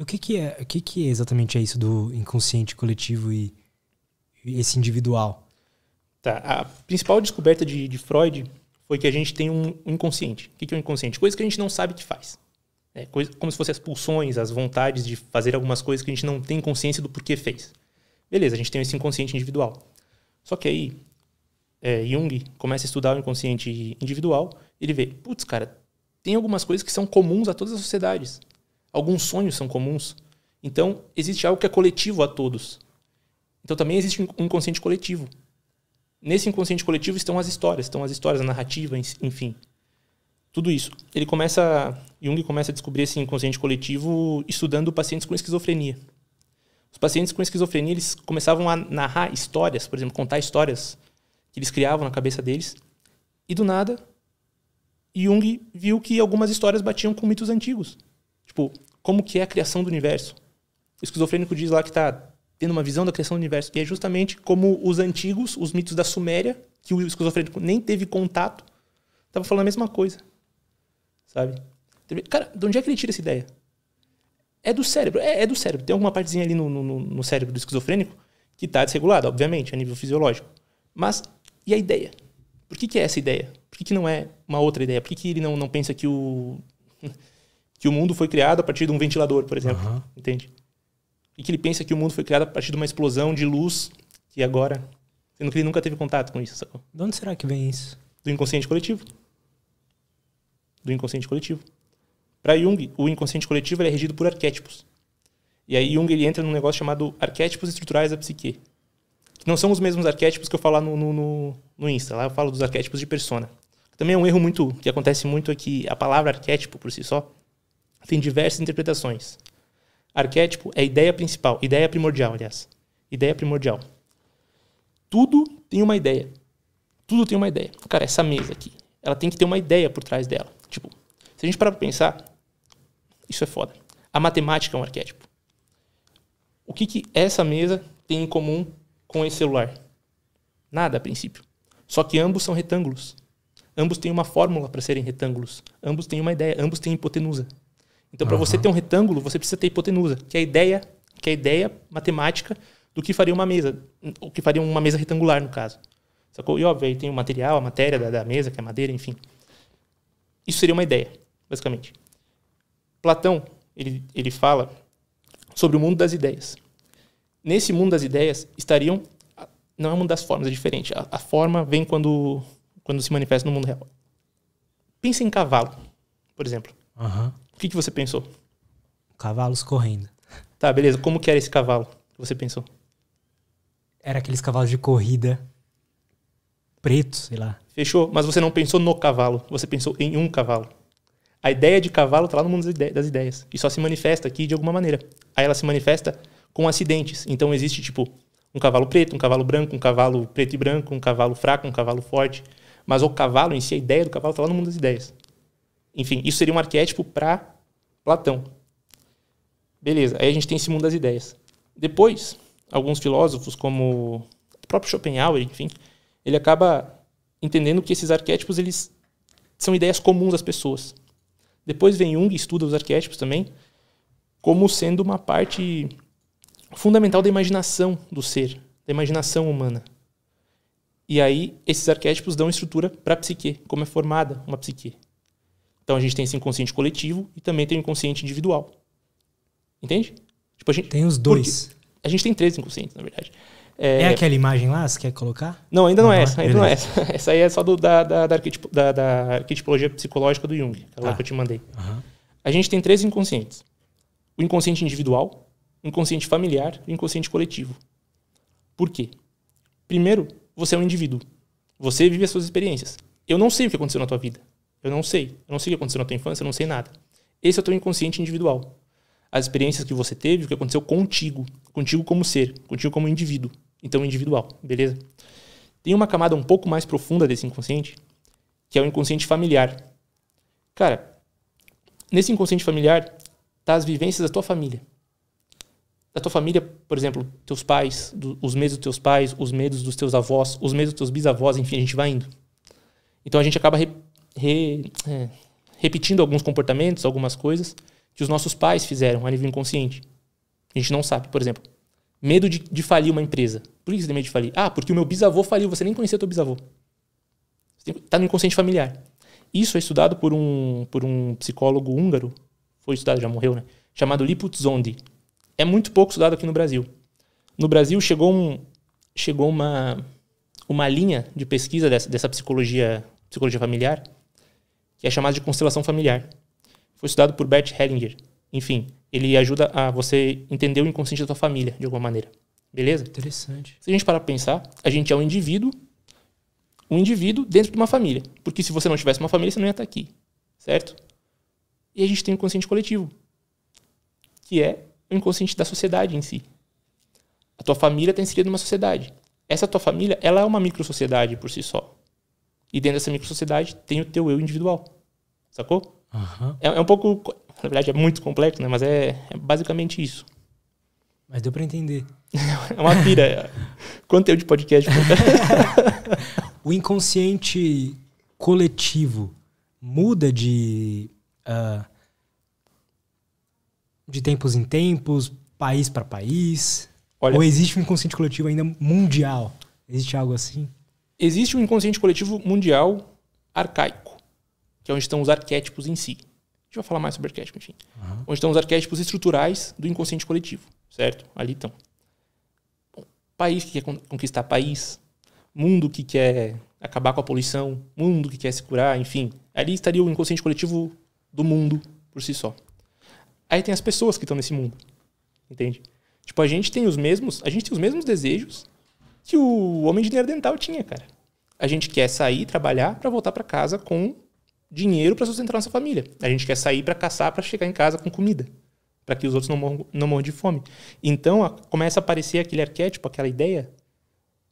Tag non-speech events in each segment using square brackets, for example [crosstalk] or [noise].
O que que é, o que que é exatamente é isso do inconsciente coletivo e, e esse individual? Tá, a principal descoberta de, de, Freud foi que a gente tem um inconsciente. O que, que é o um inconsciente? Coisa que a gente não sabe que faz. É coisa, como se fossem as pulsões, as vontades de fazer algumas coisas que a gente não tem consciência do porquê fez. Beleza, a gente tem esse inconsciente individual. Só que aí, é, Jung começa a estudar o inconsciente individual, ele vê, putz, cara, tem algumas coisas que são comuns a todas as sociedades. Alguns sonhos são comuns. Então, existe algo que é coletivo a todos. Então, também existe um inconsciente coletivo. Nesse inconsciente coletivo estão as histórias, estão as histórias, a narrativa, enfim. Tudo isso. Ele começa, Jung começa a descobrir esse inconsciente coletivo estudando pacientes com esquizofrenia. Os pacientes com esquizofrenia, eles começavam a narrar histórias, por exemplo, contar histórias que eles criavam na cabeça deles. E do nada, Jung viu que algumas histórias batiam com mitos antigos. Tipo, como que é a criação do universo? O esquizofrênico diz lá que está tendo uma visão da criação do universo. E é justamente como os antigos, os mitos da Suméria, que o esquizofrênico nem teve contato, tava falando a mesma coisa. Sabe? Cara, de onde é que ele tira essa ideia? É do cérebro, é, é do cérebro. Tem alguma partezinha ali no, no, no cérebro do esquizofrênico que está desregulada, obviamente, a nível fisiológico. Mas, e a ideia? Por que, que é essa ideia? Por que, que não é uma outra ideia? Por que, que ele não, não pensa que o. [laughs] que o mundo foi criado a partir de um ventilador, por exemplo. Uhum. Entende? E que ele pensa que o mundo foi criado a partir de uma explosão de luz que agora. Sendo que ele nunca teve contato com isso, sacou? De onde será que vem isso? Do inconsciente coletivo. Do inconsciente coletivo. Para Jung, o inconsciente coletivo é regido por arquétipos. E aí Jung ele entra num negócio chamado arquétipos estruturais da psique. Que não são os mesmos arquétipos que eu falar no, no, no, no Insta. Lá eu falo dos arquétipos de persona. Também é um erro muito que acontece muito é que a palavra arquétipo por si só tem diversas interpretações. Arquétipo é ideia principal, ideia primordial, aliás. Ideia primordial. Tudo tem uma ideia. Tudo tem uma ideia. Cara, essa mesa aqui, ela tem que ter uma ideia por trás dela. Tipo, se a gente parar pra pensar, isso é foda. A matemática é um arquétipo. O que, que essa mesa tem em comum com esse celular? Nada a princípio. Só que ambos são retângulos. Ambos têm uma fórmula para serem retângulos. Ambos têm uma ideia. Ambos têm hipotenusa. Então, para você ter um retângulo, você precisa ter hipotenusa, que é a ideia, que é a ideia matemática do que faria uma mesa, o que faria uma mesa retangular, no caso. Sacou? E óbvio, aí tem o material, a matéria da, da mesa, que é madeira, enfim. Isso seria uma ideia, basicamente. Platão, ele, ele fala sobre o mundo das ideias. Nesse mundo das ideias estariam. Não é uma das formas, é diferente. A, a forma vem quando, quando se manifesta no mundo real. Pensa em cavalo, por exemplo. Uhum. O que, que você pensou? Cavalos correndo. Tá, beleza. Como que era esse cavalo que você pensou? Era aqueles cavalos de corrida preto, sei lá. Fechou, mas você não pensou no cavalo, você pensou em um cavalo. A ideia de cavalo está lá no mundo das ideias e só se manifesta aqui de alguma maneira. Aí ela se manifesta com acidentes. Então existe tipo um cavalo preto, um cavalo branco, um cavalo preto e branco, um cavalo fraco, um cavalo forte. Mas o cavalo em si, a ideia do cavalo está lá no mundo das ideias. Enfim, isso seria um arquétipo para Platão. Beleza, aí a gente tem esse mundo das ideias. Depois, alguns filósofos, como o próprio Schopenhauer, enfim, ele acaba entendendo que esses arquétipos eles são ideias comuns às pessoas. Depois vem Jung, estuda os arquétipos também, como sendo uma parte fundamental da imaginação do ser, da imaginação humana. E aí, esses arquétipos dão estrutura para a psique, como é formada uma psique. Então a gente tem esse inconsciente coletivo e também tem o inconsciente individual. Entende? Tipo, a gente, tem os dois. A gente tem três inconscientes, na verdade. É, é aquela imagem lá? Você quer colocar? Não, ainda não, é não é essa. Ainda não é essa. [laughs] essa aí é só do, da, da, da, arquetip, da, da arquetipologia psicológica do Jung, aquela tá. que eu te mandei. Uhum. A gente tem três inconscientes: o inconsciente individual, o inconsciente familiar e o inconsciente coletivo. Por quê? Primeiro, você é um indivíduo. Você vive as suas experiências. Eu não sei o que aconteceu na tua vida. Eu não sei. Eu não sei o que aconteceu na tua infância, eu não sei nada. Esse é o teu inconsciente individual. As experiências que você teve, o que aconteceu contigo. Contigo como ser, contigo como indivíduo. Então, individual, beleza? Tem uma camada um pouco mais profunda desse inconsciente, que é o inconsciente familiar. Cara, nesse inconsciente familiar, tá as vivências da tua família. Da tua família, por exemplo, teus pais, do, os medos dos teus pais, os medos dos teus avós, os medos dos teus bisavós, enfim, a gente vai indo. Então a gente acaba re, é, repetindo alguns comportamentos, algumas coisas que os nossos pais fizeram a nível inconsciente. A gente não sabe, por exemplo, medo de, de falir uma empresa. Por que você tem medo de falir? Ah, porque o meu bisavô faliu, você nem conhecia teu bisavô. Está no inconsciente familiar. Isso é estudado por um, por um psicólogo húngaro, foi estudado, já morreu, né? Chamado Liput Zondi. É muito pouco estudado aqui no Brasil. No Brasil chegou, um, chegou uma, uma linha de pesquisa dessa, dessa psicologia, psicologia familiar, que é chamada de constelação familiar. Foi estudado por Bert Hellinger. Enfim, ele ajuda a você entender o inconsciente da sua família, de alguma maneira. Beleza? Interessante. Se a gente parar para pensar, a gente é um indivíduo, um indivíduo dentro de uma família. Porque se você não tivesse uma família, você não ia estar aqui. Certo? E a gente tem o inconsciente coletivo, que é o inconsciente da sociedade em si. A tua família está inserida numa sociedade. Essa tua família, ela é uma microsociedade por si só. E dentro dessa microsociedade tem o teu eu individual. Sacou? Uhum. É, é, um pouco. Na verdade, é muito complexo, né? Mas é, é basicamente isso. Mas deu pra entender. [laughs] é uma pira. Quanto eu de podcast? [laughs] o inconsciente coletivo muda de. Uh, de tempos em tempos, país para país? Olha, Ou existe um inconsciente coletivo ainda mundial? Existe algo assim? Existe um inconsciente coletivo mundial arcaico, que é onde estão os arquétipos em si. A gente vai falar mais sobre arquétipo, enfim. Uhum. Onde estão os arquétipos estruturais do inconsciente coletivo, certo? Ali estão. Bom, país que quer conquistar país, mundo que quer acabar com a poluição, mundo que quer se curar, enfim. Ali estaria o inconsciente coletivo do mundo por si só. Aí tem as pessoas que estão nesse mundo, entende? Tipo, a gente tem os mesmos, a gente tem os mesmos desejos, que o homem de dinheiro dental tinha, cara. A gente quer sair, trabalhar para voltar para casa com dinheiro para sustentar nossa família. A gente quer sair para caçar para chegar em casa com comida, para que os outros não morram, não morram de fome. Então a, começa a aparecer aquele arquétipo, aquela ideia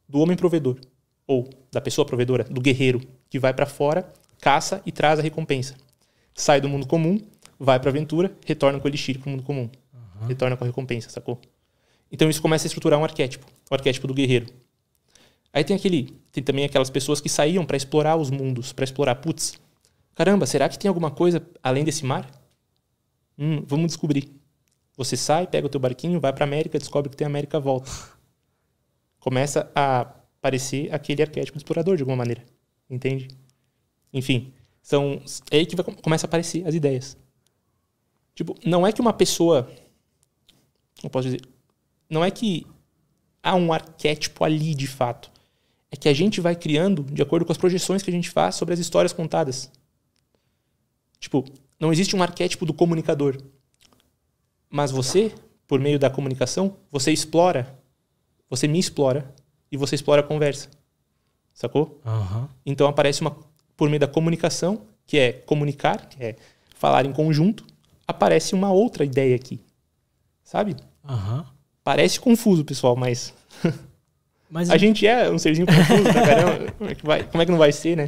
do homem provedor ou da pessoa provedora, do guerreiro que vai para fora, caça e traz a recompensa. Sai do mundo comum, vai para aventura, retorna com o elixir para o mundo comum, uhum. retorna com a recompensa, sacou? Então isso começa a estruturar um arquétipo, o arquétipo do guerreiro. Aí tem aquele, tem também aquelas pessoas que saíam para explorar os mundos, para explorar, putz, caramba, será que tem alguma coisa além desse mar? Hum, vamos descobrir. Você sai, pega o teu barquinho, vai para América, descobre que tem América, volta. Começa a parecer aquele arquétipo explorador de alguma maneira, entende? Enfim, são é aí que vai, começa a aparecer as ideias. Tipo, não é que uma pessoa, eu posso dizer, não é que há um arquétipo ali de fato é que a gente vai criando de acordo com as projeções que a gente faz sobre as histórias contadas. Tipo, não existe um arquétipo do comunicador. Mas você, por meio da comunicação, você explora, você me explora e você explora a conversa. Sacou? Uhum. Então aparece uma por meio da comunicação, que é comunicar, que é falar em conjunto, aparece uma outra ideia aqui. Sabe? Uhum. Parece confuso, pessoal, mas [laughs] Mas a gente é um serzinho confuso, tá, [laughs] caramba? Como é, que vai, como é que não vai ser, né?